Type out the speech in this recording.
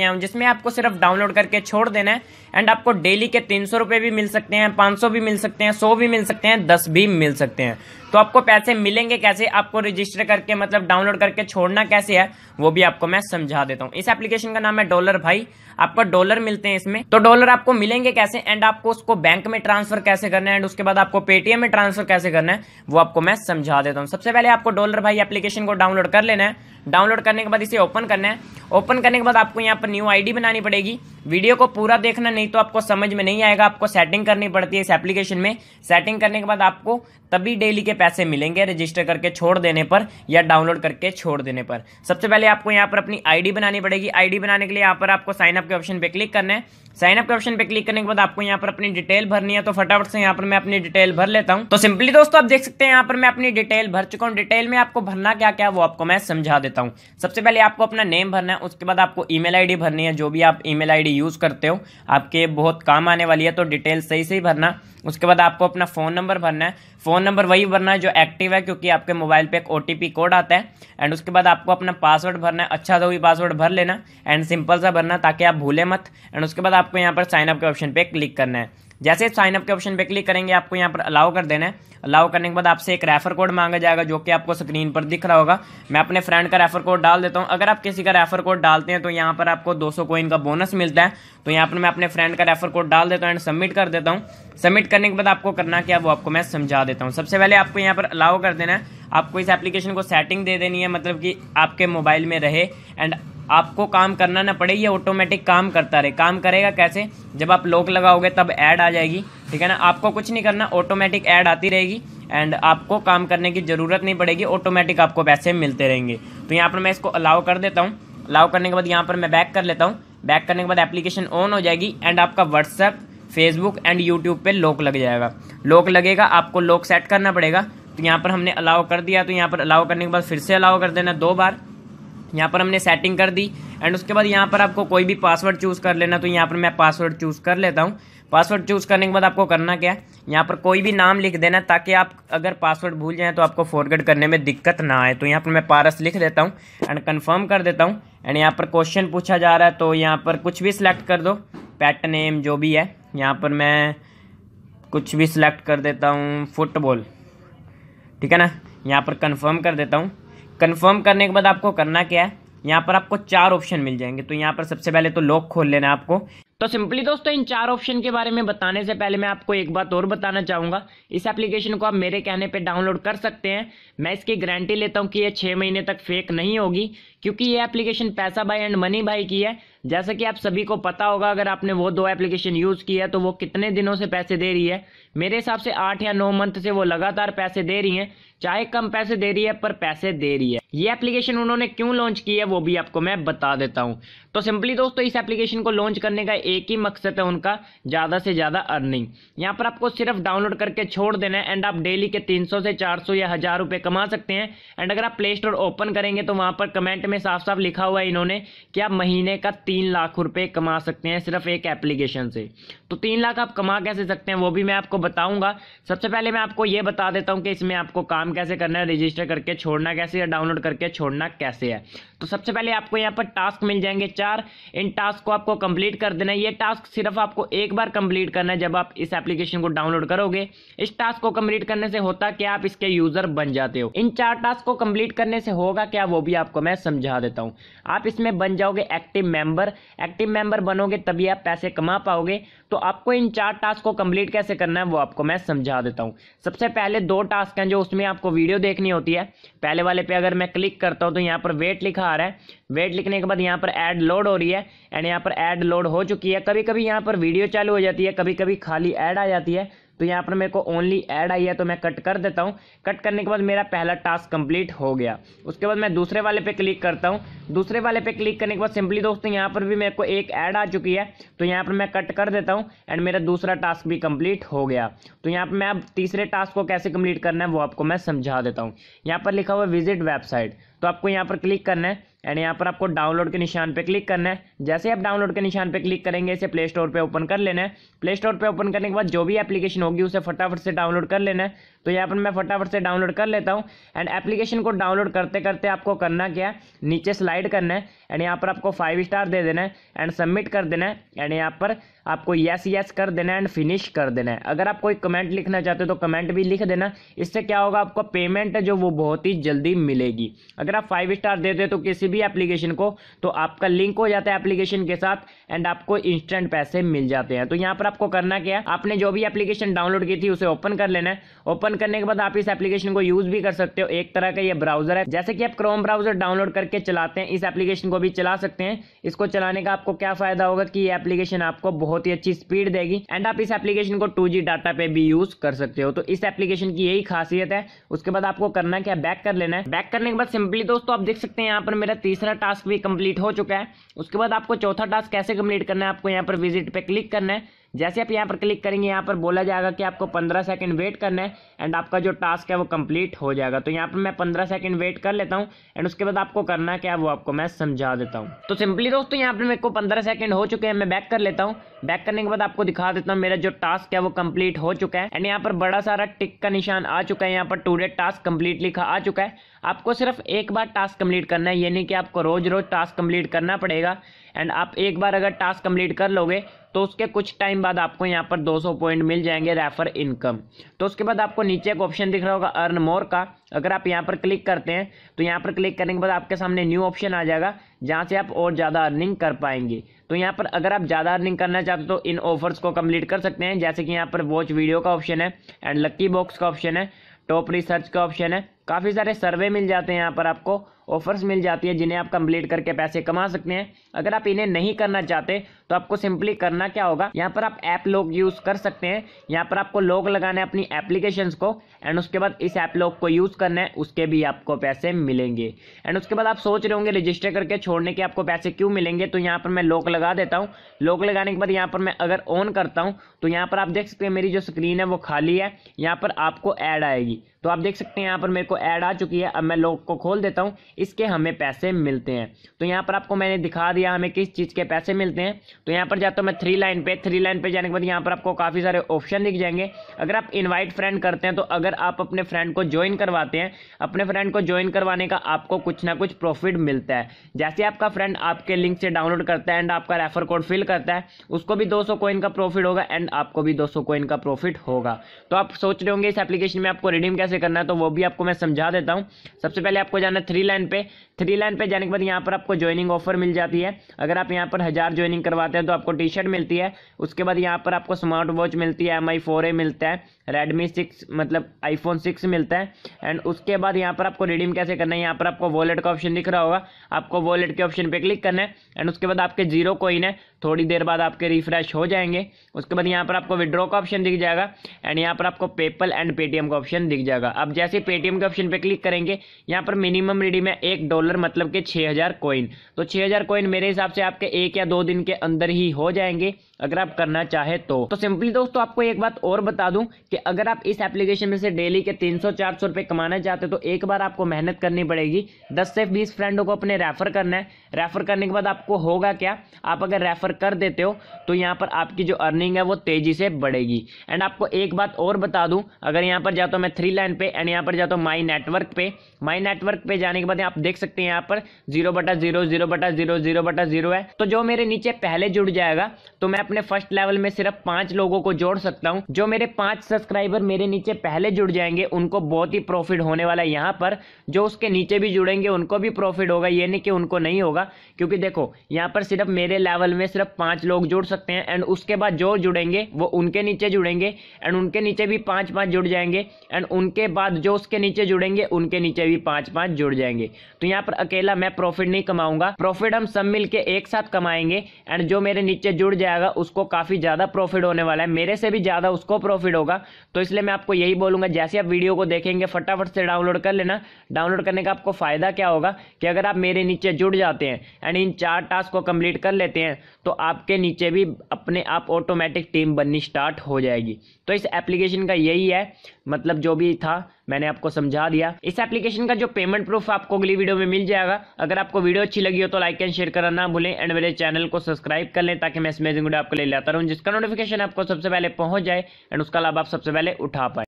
जिसमें आपको सिर्फ डाउनलोड करके छोड़ देना है एंड आपको डेली के तीन सौ रुपये भी मिल सकते हैं पाँच सौ भी मिल सकते हैं सौ भी मिल सकते हैं दस भी मिल सकते हैं तो आपको पैसे मिलेंगे कैसे आपको रजिस्टर करके मतलब डाउनलोड करके छोड़ना कैसे है वो भी आपको मैं समझा देता हूँ इस एप्लीकेशन का नाम है डॉलर भाई आपको डॉलर मिलते हैं इसमें तो डॉलर आपको मिलेंगे कैसे एंड आपको उसको बैंक में ट्रांसफर कैसे करना है एंड उसके बाद आपको पेटीएम में ट्रांसफर कैसे करना है वो आपको मैं समझा देता हूँ सबसे पहले आपको डॉलर भाई एप्लीकेशन को डाउनलोड कर लेना है डाउनलोड करने के बाद इसे ओपन करना है ओपन करने के बाद आपको यहाँ पर न्यू आईडी बनानी पड़ेगी वीडियो को पूरा देखना नहीं तो आपको समझ में नहीं आएगा आपको सेटिंग करनी पड़ती है इस एप्लीकेशन में सेटिंग करने के बाद आपको तभी डेली के पैसे मिलेंगे रजिस्टर करके छोड़ देने पर या डाउनलोड करके छोड़ देने पर सबसे पहले आपको यहाँ पर अपनी आईडी बनानी पड़ेगी आईडी बनाने के लिए यहाँ पर आपको साइनअप के ऑप्शन पर क्लिक करना है साइनअप के ऑप्शन पे क्लिक करने के बाद आपको यहाँ पर अपनी डिटेल भरनी है तो फटाफट से यहाँ पर मैं अपनी डिटेल भर लेता हूँ तो सिंपली दोस्तों आप देख सकते हैं यहाँ पर मैं अपनी डिटेल भर चुका हूँ डिटेल में आपको भरना क्या क्या वो आपको मैं समझा देता हूँ सबसे पहले आपको अपना नेम भरना है उसके बाद आपको ई मेल भरनी है जो भी आप ई मेल यूज करते हो आपके बहुत काम आने वाली है तो डिटेल सही सही भरना उसके बाद आपको अपना फ़ोन नंबर भरना है फ़ोन नंबर वही भरना है जो एक्टिव है क्योंकि आपके मोबाइल पे एक ओ कोड आता है एंड उसके बाद आपको अपना पासवर्ड भरना है अच्छा सा भी पासवर्ड भर लेना एंड सिंपल सा भरना ताकि आप भूले मत एंड उसके बाद आपको यहाँ पर साइनअप के ऑप्शन पर क्लिक करना है जैसे साइनअप के ऑप्शन पे क्लिक करेंगे आपको यहाँ पर अलाउ कर देना है अलाउ करने के बाद आपसे एक रेफर कोड मांगा जाएगा जो कि आपको स्क्रीन पर दिख रहा होगा मैं अपने फ्रेंड का रेफर कोड डाल देता हूँ अगर आप किसी का रेफर कोड डालते हैं तो यहाँ पर आपको 200 सौ कोइन का बोनस मिलता है तो यहाँ पर मैं अपने फ्रेंड का रेफर कोड डाल देता हूँ एंड सबमिट कर देता हूँ सबमिट करने के बाद आपको करना क्या वो आपको मैं समझा देता हूँ सबसे पहले आपको यहाँ पर अलाउ कर देना है आपको इस एप्लीकेशन को सेटिंग दे देनी है मतलब कि आपके मोबाइल में रहे एंड आपको काम करना ना पड़े ये ऑटोमेटिक काम करता रहे काम करेगा कैसे जब आप लॉक लगाओगे तब ऐड आ जाएगी ठीक है ना आपको कुछ नहीं करना ऑटोमेटिक ऐड आती रहेगी एंड आपको काम करने की ज़रूरत नहीं पड़ेगी ऑटोमेटिक आपको पैसे मिलते रहेंगे तो यहाँ पर मैं इसको अलाउ कर देता हूँ अलाउ करने के बाद यहाँ पर मैं बैक कर लेता हूँ बैक करने के बाद एप्लीकेशन ऑन हो जाएगी एंड आपका व्हाट्सएप फेसबुक एंड यूट्यूब पे लॉक लग जाएगा लॉक लगेगा आपको लॉक सेट करना पड़ेगा तो यहाँ पर हमने अलाउ कर दिया तो यहाँ पर अलाउ करने के बाद फिर से अलाउ कर देना दो बार यहाँ पर हमने सेटिंग कर दी एंड उसके बाद यहाँ पर आपको कोई भी पासवर्ड चूज़ कर लेना तो यहाँ पर मैं पासवर्ड चूज़ कर लेता हूँ पासवर्ड चूज़ करने के बाद आपको करना क्या है यहाँ पर कोई भी नाम लिख देना ताकि आप अगर पासवर्ड भूल जाएँ तो आपको फॉरवर्ड करने में दिक्कत ना आए तो यहाँ पर मैं पारस लिख देता हूँ एंड कन्फर्म कर देता हूँ एंड यहाँ पर क्वेश्चन पूछा जा रहा है तो यहाँ पर कुछ भी सिलेक्ट कर दो पैट नेम जो भी है यहाँ पर मैं कुछ भी सिलेक्ट कर देता हूँ फुटबॉल ठीक है ना यहाँ पर कन्फर्म कर देता हूँ कन्फर्म करने के बाद आपको करना क्या है यहाँ पर आपको चार ऑप्शन मिल जाएंगे तो यहाँ पर सबसे पहले तो लॉक खोल लेना आपको तो सिंपली दोस्तों इन चार ऑप्शन के बारे में बताने से पहले मैं आपको एक बात और बताना चाहूँगा इस एप्लीकेशन को आप मेरे कहने पे डाउनलोड कर सकते हैं मैं इसकी गारंटी लेता हूँ कि ये छः महीने तक फेक नहीं होगी क्योंकि ये एप्लीकेशन पैसा भाई एंड मनी भाई की है जैसा कि आप सभी को पता होगा अगर आपने वो दो एप्लीकेशन यूज़ किया तो वो कितने दिनों से पैसे दे रही है मेरे हिसाब से आठ या नौ मंथ से वो लगातार पैसे दे रही हैं चाहे कम पैसे दे रही है पर पैसे दे रही है ये एप्लीकेशन उन्होंने क्यों लॉन्च की है वो भी आपको मैं बता देता हूँ तो सिंपली दोस्तों इस एप्लीकेशन को लॉन्च करने का एक ही मकसद है उनका ज़्यादा से ज़्यादा अर्निंग यहाँ पर आपको सिर्फ डाउनलोड करके छोड़ देना है एंड आप डेली के 300 से 400 या हज़ार रुपये कमा सकते हैं एंड अगर आप प्ले स्टोर ओपन करेंगे तो वहाँ पर कमेंट में साफ साफ लिखा हुआ है इन्होंने कि आप महीने का तीन लाख रुपये कमा सकते हैं सिर्फ एक एप्लीकेशन से तो तीन लाख आप कमा कैसे सकते हैं वो भी मैं आपको बताऊँगा सबसे पहले मैं आपको ये बता देता हूँ कि इसमें आपको काम कैसे करना है रजिस्टर करके छोड़ना कैसे या डाउनलोड करके छोड़ना कैसे है तो सबसे पहले आपको यहाँ पर टास्क मिल जाएंगे चार इन टास्क को आपको कंप्लीट कर देना ये टास्क सिर्फ आपको एक बार कंप्लीट करना है जब आप इस एप्लीकेशन को डाउनलोड करोगे इस टास्क को कंप्लीट करने से होता क्या आप इसके यूजर बन जाते हो इन चार टास्क को कंप्लीट करने से होगा क्या वो भी आपको मैं समझा देता हूँ आप इसमें बन जाओगे एक्टिव मेंबर एक्टिव मेंबर बनोगे तभी आप पैसे कमा पाओगे तो आपको इन चार टास्क को कंप्लीट कैसे करना है वो आपको मैं समझा देता हूँ सबसे पहले दो टास्क हैं जो उसमें आपको वीडियो देखनी होती है पहले वाले पे अगर मैं क्लिक करता हूँ तो यहाँ पर वेट लिखा आ रहा है वेट लिखने के बाद यहाँ पर ऐड लोड हो रही है एंड यहाँ पर ऐड लोड हो चुकी है कभी कभी यहाँ पर वीडियो चालू हो जाती है कभी कभी खाली ऐड आ जाती है तो यहाँ पर मेरे को ओनली ऐड आई है तो मैं कट कर देता हूँ कट करने के बाद मेरा पहला टास्क कंप्लीट हो गया उसके बाद मैं दूसरे वाले पे क्लिक करता हूँ दूसरे वाले पे क्लिक करने के बाद सिंपली दोस्तों यहाँ पर भी मेरे को एक ऐड आ चुकी है तो यहाँ पर मैं कट कर देता हूँ एंड मेरा दूसरा टास्क भी कम्प्लीट हो गया तो यहाँ पर मैं अब तीसरे टास्क को कैसे कम्प्लीट करना है वो आपको मैं समझा देता हूँ यहाँ पर लिखा हुआ विजिट वेबसाइट तो आपको यहाँ पर क्लिक करना है एंड यहाँ पर आपको डाउनलोड के निशान पे क्लिक करना है जैसे आप डाउनलोड के निशान पे क्लिक करेंगे इसे प्ले स्टोर पे ओपन कर लेना है प्ले स्टोर पे ओपन करने के बाद जो भी एप्लीकेशन होगी उसे फटाफट से डाउनलोड कर लेना है तो यहाँ पर मैं फटाफट से डाउनलोड कर लेता हूँ एंड एप्लीकेशन को डाउनलोड करते करते आपको करना क्या है नीचे स्लाइड करना है एंड यहाँ पर आपको फाइव स्टार दे देना है एंड सबमिट कर देना है एंड यहाँ पर आपको यस यस कर देना है एंड फिनिश कर देना है अगर आप कोई कमेंट लिखना चाहते हो तो कमेंट भी लिख देना इससे क्या होगा आपको पेमेंट जो वो बहुत ही जल्दी मिलेगी अगर आप फाइव स्टार दे दे तो किसी भी एप्लीकेशन को तो आपका लिंक हो जाता है एप्लीकेशन के साथ एंड आपको इंस्टेंट पैसे मिल जाते हैं तो यहाँ पर आपको करना क्या है आपने जो भी एप्लीकेशन डाउनलोड की थी उसे ओपन कर लेना है ओपन करने के बाद आप इस एप्लीकेशन को यूज भी कर सकते हो एक तरह का ये ब्राउजर है जैसे कि आप क्रोम ब्राउजर डाउनलोड करके चलाते हैं इस एप्लीकेशन को भी चला सकते हैं इसको चलाने का आपको क्या फायदा होगा कि ये एप्लीकेशन आपको बहुत ही अच्छी स्पीड देगी एंड आप इस एप्लीकेशन को टू डाटा पे भी यूज कर सकते हो तो इस एप्लीकेशन की यही खासियत है उसके बाद आपको करना क्या बैक कर लेना है बैक करने के बाद सिंपली दोस्तों आप देख सकते हैं यहाँ पर मेरा तीसरा टास्क भी कंप्लीट हो चुका है उसके बाद आपको चौथा टास्क कैसे कंप्लीट करना है आपको यहाँ पर विजिट पे क्लिक करना है जैसे आप यहाँ पर क्लिक करेंगे यहाँ पर बोला जाएगा कि आपको पंद्रह सेकंड वेट करना है एंड आपका जो टास्क है वो कंप्लीट हो जाएगा तो यहाँ पर मैं पंद्रह सेकंड वेट कर लेता हूँ एंड उसके बाद आपको करना क्या वो आपको मैं समझा देता हूँ तो सिंपली दोस्तों यहाँ पर मेरे को पंद्रह सेकंड हो चुके हैं मैं बैक कर लेता हूँ बैक करने के बाद आपको दिखा देता हूँ मेरा जो टास्क है वो कंप्लीट हो चुका है एंड यहाँ पर बड़ा सारा टिक का निशान आ चुका है यहाँ पर डेट टास्क कंप्लीट लिखा आ चुका है आपको सिर्फ एक बार टास्क कंप्लीट करना है यानी कि आपको रोज़ रोज़ टास्क कंप्लीट करना पड़ेगा एंड आप एक बार अगर टास्क कंप्लीट कर लोगे तो उसके कुछ टाइम बाद आपको यहाँ पर 200 पॉइंट मिल जाएंगे रेफर इनकम तो उसके बाद आपको नीचे एक ऑप्शन दिख रहा होगा अर्न मोर का अगर आप यहाँ पर क्लिक करते हैं तो यहाँ पर क्लिक करने के बाद आपके सामने न्यू ऑप्शन आ जाएगा जहाँ से आप और ज़्यादा अर्निंग कर पाएंगे तो यहाँ पर अगर आप ज़्यादा अर्निंग करना चाहते हो तो इन ऑफर्स को कम्प्लीट कर सकते हैं जैसे कि यहाँ पर वॉच वीडियो का ऑप्शन है एंड लक्की बॉक्स का ऑप्शन है टॉप रिसर्च का ऑप्शन है काफ़ी सारे सर्वे मिल जाते हैं यहाँ पर आपको ऑफर्स मिल जाती है जिन्हें आप कंप्लीट करके पैसे कमा सकते हैं अगर आप इन्हें नहीं करना चाहते तो आपको सिंपली करना क्या होगा यहाँ पर आप ऐप लॉक यूज कर सकते हैं यहाँ पर आपको लॉक लगाना है अपनी एप्लीकेशन को एंड उसके बाद इस ऐप लॉक को यूज करना है उसके भी आपको पैसे मिलेंगे एंड उसके बाद आप सोच रहे होंगे रजिस्टर करके छोड़ने के आपको पैसे क्यों मिलेंगे तो यहाँ पर मैं लॉक लगा देता हूँ लॉक लगाने के बाद यहाँ पर मैं अगर ऑन करता हूँ तो यहाँ पर आप देख सकते हैं मेरी जो स्क्रीन है वो खाली है यहाँ पर आपको ऐड आएगी तो आप देख सकते हैं यहाँ पर मेरे को ऐड आ चुकी है अब मैं लॉक को खोल देता हूँ इसके हमें पैसे मिलते हैं तो यहाँ पर आपको मैंने दिखा दिया हमें किस चीज़ के पैसे मिलते हैं तो यहाँ पर जाता हूँ मैं थ्री लाइन पे थ्री लाइन पे जाने के बाद यहाँ पर आपको काफ़ी सारे ऑप्शन दिख जाएंगे अगर आप इनवाइट फ्रेंड करते हैं तो अगर आप अपने फ्रेंड को ज्वाइन करवाते हैं अपने फ्रेंड को ज्वाइन करवाने का आपको कुछ ना कुछ प्रॉफिट मिलता है जैसे आपका फ्रेंड आपके लिंक से डाउनलोड करता है एंड आपका रेफर कोड फिल करता है उसको भी दो सौ का प्रॉफिट होगा एंड आपको भी दो सौ का प्रॉफिट होगा तो आप सोच रहे होंगे इस एप्लीकेशन में आपको रिडीम कैसे करना है तो वो भी आपको मैं समझा देता हूँ सबसे पहले आपको जाना है थ्री लाइन पे थ्री लाइन पे जाने के बाद यहाँ पर आपको ज्वाइनिंग ऑफर मिल जाती है अगर आप यहाँ पर हज़ार ज्वाइनिंग करवाते आते हैं तो आपको टी शर्ट मिलती है उसके बाद यहाँ पर आपको स्मार्ट वॉच मिलती है एम आई फोर ए मिलता है रेडमी सिक्स मतलब आईफोन सिक्स मिलता है एंड उसके बाद यहाँ पर आपको रिडीम कैसे करना है यहाँ पर आपको वॉलेट का ऑप्शन दिख रहा होगा आपको वॉलेट के ऑप्शन पे क्लिक करना है एंड उसके बाद आपके जीरो कोइन है थोड़ी देर बाद आपके रिफ्रेश हो जाएंगे उसके बाद यहाँ पर आपको विड्रॉ का ऑप्शन दिख जाएगा एंड यहाँ पर आपको पेपल एंड पेटीएम का ऑप्शन दिख जाएगा अब जैसे पेटीएम के ऑप्शन पर क्लिक करेंगे यहाँ पर मिनिमम रिडीम है एक डॉलर मतलब कि छः हज़ार तो छः हज़ार मेरे हिसाब से आपके एक या दो दिन के अंदर ही हो जाएंगे अगर आप करना चाहे तो तो सिंपली दोस्तों आपको एक बात और बता दूं कि अगर आप इस एप्लीकेशन में से डेली के 300-400 रुपए कमाना चाहते हो तो एक बार आपको मेहनत करनी पड़ेगी 10 से 20 फ्रेंडों को अपने रेफर करना है रेफर करने के बाद आपको होगा क्या आप अगर रेफर कर देते हो तो यहाँ पर आपकी जो अर्निंग है वो तेजी से बढ़ेगी एंड आपको एक बात और बता दूं अगर यहाँ पर जाता हूँ मैं थ्री लाइन पे एंड यहाँ पर जाता हूँ माई नेटवर्क पे माई नेटवर्क पे जाने के बाद आप देख सकते हैं यहाँ पर जीरो बटा जीरो जीरो बटा जीरो जीरो बटा जीरो है तो जो मेरे नीचे पहले जुड़ जाएगा तो मैं अपने फर्स्ट लेवल में सिर्फ पांच लोगों को जोड़ सकता हूँ जो मेरे पांच सब्सक्राइबर मेरे नीचे पहले जुड़ जाएंगे उनको बहुत ही प्रॉफिट होने वाला है यहाँ पर जो उसके नीचे भी जुड़ेंगे उनको भी प्रॉफिट होगा ये नहीं कि उनको नहीं होगा क्योंकि देखो यहाँ पर सिर्फ मेरे लेवल में सिर्फ पांच लोग जुड़ सकते हैं एंड उसके बाद जो जुड़ेंगे वो उनके नीचे जुड़ेंगे एंड उनके नीचे भी पांच पांच जुड़ जाएंगे एंड उनके बाद जो उसके नीचे जुड़ेंगे उनके नीचे भी पांच पांच जुड़ जाएंगे तो यहाँ पर अकेला मैं प्रॉफिट नहीं कमाऊंगा प्रॉफिट हम सब मिलकर एक साथ कमाएंगे एंड जो मेरे नीचे जुड़ जाएगा उसको काफ़ी ज़्यादा प्रॉफिट होने वाला है मेरे से भी ज़्यादा उसको प्रॉफिट होगा तो इसलिए मैं आपको यही बोलूँगा जैसे आप वीडियो को देखेंगे फटाफट से डाउनलोड कर लेना डाउनलोड करने का आपको फ़ायदा क्या होगा कि अगर आप मेरे नीचे जुड़ जाते हैं एंड इन चार टास्क को कम्प्लीट कर लेते हैं तो आपके नीचे भी अपने आप ऑटोमेटिक टीम बननी स्टार्ट हो जाएगी तो इस एप्लीकेशन का यही है मतलब जो भी था मैंने आपको समझा दिया इस एप्लीकेशन का जो पेमेंट प्रूफ आपको अगली वीडियो में मिल जाएगा अगर आपको वीडियो अच्छी लगी हो तो लाइक एंड शेयर करना ना भूलें एंड मेरे चैनल को सब्सक्राइब कर लें ताकि मैं इस मेजिंग वीडियो आपको ले लाता रहूँ जिसका नोटिफिकेशन आपको सबसे पहले पहुंच जाए एंड उसका लाभ आप सबसे पहले उठा पाए